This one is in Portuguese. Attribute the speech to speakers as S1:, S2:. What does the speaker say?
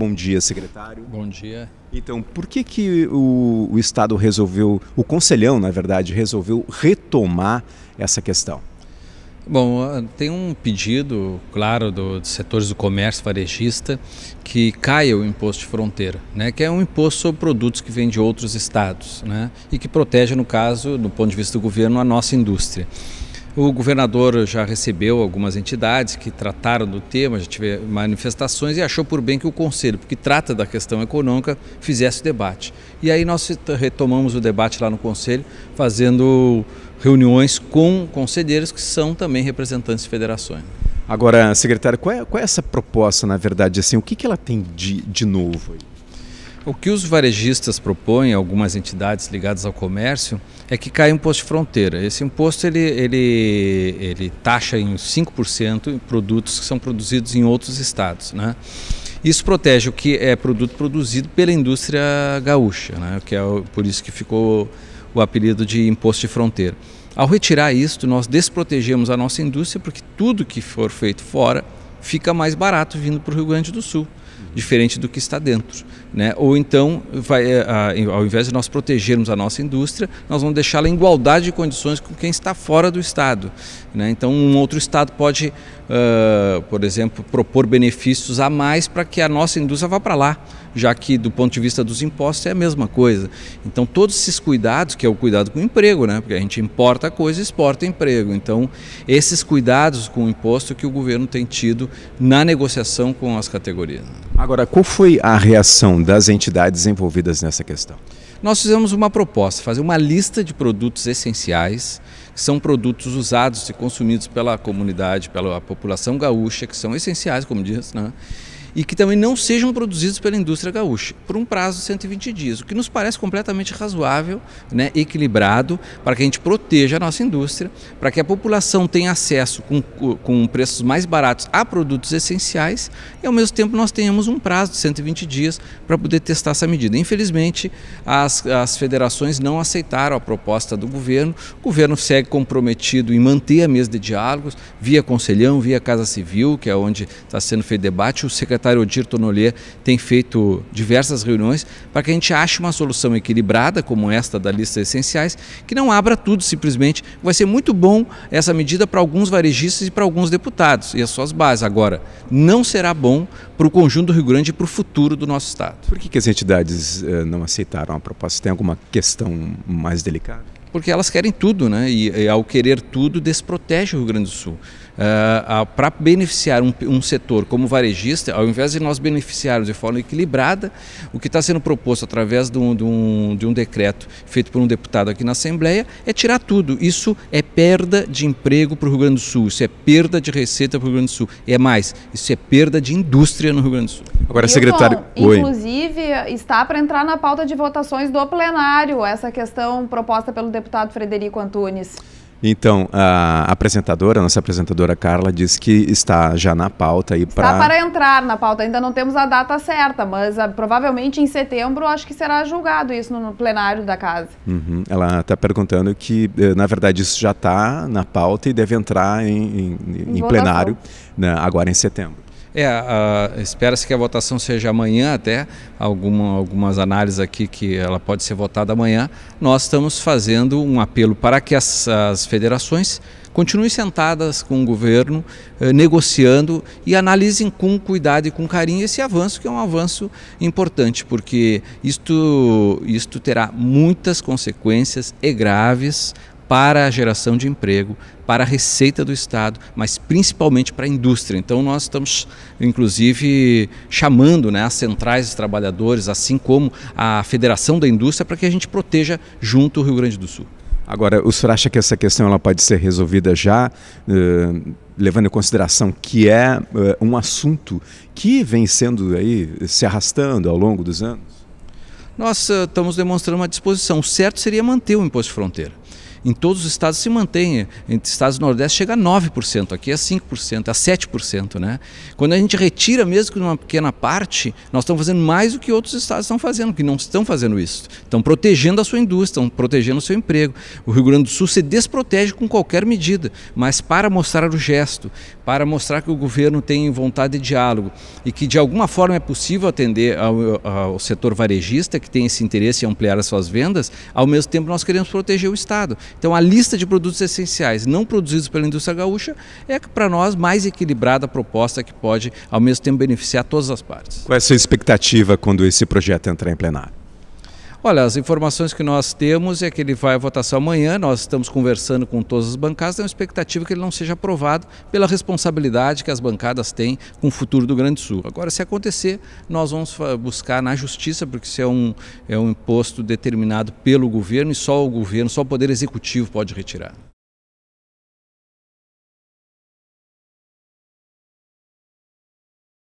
S1: bom dia, secretário. Bom dia. Então, por que, que o, o Estado resolveu, o Conselhão, na verdade, resolveu retomar essa questão?
S2: Bom, ah, tem um pedido claro do, dos setores do comércio varejista que caia o imposto de fronteira, né? que é um imposto sobre produtos que vêm de outros estados né? e que protege, no caso, do ponto de vista do governo, a nossa indústria. O governador já recebeu algumas entidades que trataram do tema, já tive manifestações e achou por bem que o conselho, porque trata da questão econômica, fizesse o debate. E aí nós retomamos o debate lá no conselho, fazendo reuniões com conselheiros que são também representantes de federações.
S1: Agora, secretário, qual é, qual é essa proposta, na verdade, assim, o que, que ela tem de, de novo aí?
S2: O que os varejistas propõem, algumas entidades ligadas ao comércio, é que caia um imposto de fronteira. Esse imposto ele, ele, ele taxa em 5% produtos que são produzidos em outros estados. Né? Isso protege o que é produto produzido pela indústria gaúcha, né? que é por isso que ficou o apelido de imposto de fronteira. Ao retirar isso, nós desprotegemos a nossa indústria, porque tudo que for feito fora fica mais barato vindo para o Rio Grande do Sul diferente do que está dentro. Né? Ou então, vai, é, a, ao invés de nós protegermos a nossa indústria, nós vamos deixá-la em igualdade de condições com quem está fora do Estado. Né? Então, um outro Estado pode, uh, por exemplo, propor benefícios a mais para que a nossa indústria vá para lá, já que, do ponto de vista dos impostos, é a mesma coisa. Então, todos esses cuidados, que é o cuidado com o emprego, né? porque a gente importa coisa e exporta emprego. Então, esses cuidados com o imposto que o governo tem tido na negociação com as categorias.
S1: Agora, qual foi a reação das entidades envolvidas
S2: nessa questão? Nós fizemos uma proposta, fazer uma lista de produtos essenciais, que são produtos usados e consumidos pela comunidade, pela população gaúcha, que são essenciais, como diz, né? e que também não sejam produzidos pela indústria gaúcha, por um prazo de 120 dias, o que nos parece completamente razoável, né, equilibrado, para que a gente proteja a nossa indústria, para que a população tenha acesso com, com preços mais baratos a produtos essenciais e, ao mesmo tempo, nós tenhamos um prazo de 120 dias para poder testar essa medida. Infelizmente, as, as federações não aceitaram a proposta do governo, o governo segue comprometido em manter a mesa de diálogos, via Conselhão, via Casa Civil, que é onde está sendo feito debate, o secretário secretário Odir Tonolier tem feito diversas reuniões para que a gente ache uma solução equilibrada, como esta da lista essenciais, que não abra tudo simplesmente. Vai ser muito bom essa medida para alguns varejistas e para alguns deputados e as suas bases. Agora, não será bom para o conjunto do Rio Grande e para o futuro do nosso Estado. Por que,
S1: que as entidades eh, não aceitaram a proposta? Tem alguma questão mais delicada?
S2: porque elas querem tudo, né? E, e, ao querer tudo, desprotege o Rio Grande do Sul. Uh, ah, Para beneficiar um, um, setor como varejista, ao invés de nós beneficiarmos de forma equilibrada, o que está sendo proposto através de um, de, um, de um, decreto feito por um deputado aqui na Assembleia é tirar tudo. Isso é perda de emprego para o Rio Grande do Sul, isso é perda de receita para o Rio Grande do Sul. E é mais, isso é perda de indústria no Rio Grande do Sul. Agora, secretário. Oi. Inclusive, está para entrar na pauta de votações do plenário essa questão proposta pelo deputado deputado Frederico Antunes?
S1: Então, a apresentadora, a nossa apresentadora Carla, disse que está já na pauta aí para. Está para
S2: entrar na pauta, ainda não temos a data certa, mas a, ah, provavelmente em setembro acho que será julgado isso no, no plenário da casa.
S1: Uhum. Ela está perguntando que, eh, na verdade, isso já está na pauta e deve entrar em, em, em, em plenário né, agora em setembro.
S2: É, espera-se que a votação seja amanhã até, alguma, algumas análises aqui que ela pode ser votada amanhã. Nós estamos fazendo um apelo para que as, as federações continuem sentadas com o governo, eh, negociando e analisem com cuidado e com carinho esse avanço, que é um avanço importante, porque isto, isto terá muitas consequências e graves para a geração de emprego, para a receita do Estado, mas principalmente para a indústria. Então nós estamos, inclusive, chamando né, as centrais de trabalhadores, assim como a Federação da Indústria, para que a gente proteja junto o Rio Grande do Sul.
S1: Agora, o senhor acha que essa questão ela pode ser resolvida já, eh, levando em consideração que é eh, um assunto que vem sendo aí se arrastando ao longo dos anos?
S2: Nós uh, estamos demonstrando uma disposição. O certo seria manter o imposto de fronteira em todos os estados se mantém. Entre estados do Nordeste chega a 9%, aqui é 5%, a é 7%. Né? Quando a gente retira mesmo que uma pequena parte, nós estamos fazendo mais do que outros estados estão fazendo, que não estão fazendo isso. Estão protegendo a sua indústria, estão protegendo o seu emprego. O Rio Grande do Sul se desprotege com qualquer medida, mas para mostrar o gesto, para mostrar que o governo tem vontade de diálogo e que de alguma forma é possível atender ao, ao setor varejista que tem esse interesse em ampliar as suas vendas, ao mesmo tempo nós queremos proteger o Estado. Então a lista de produtos essenciais não produzidos pela indústria gaúcha é para nós mais equilibrada proposta que pode ao mesmo tempo beneficiar todas as partes.
S1: Qual é a sua expectativa quando esse projeto entrar em plenário?
S2: Olha, as informações que nós temos é que ele vai à votação amanhã, nós estamos conversando com todas as bancadas, tem é uma expectativa que ele não seja aprovado pela responsabilidade que as bancadas têm com o futuro do Grande Sul. Agora, se acontecer, nós vamos buscar na justiça, porque isso é um, é um imposto determinado pelo governo e só o governo, só o Poder Executivo pode retirar.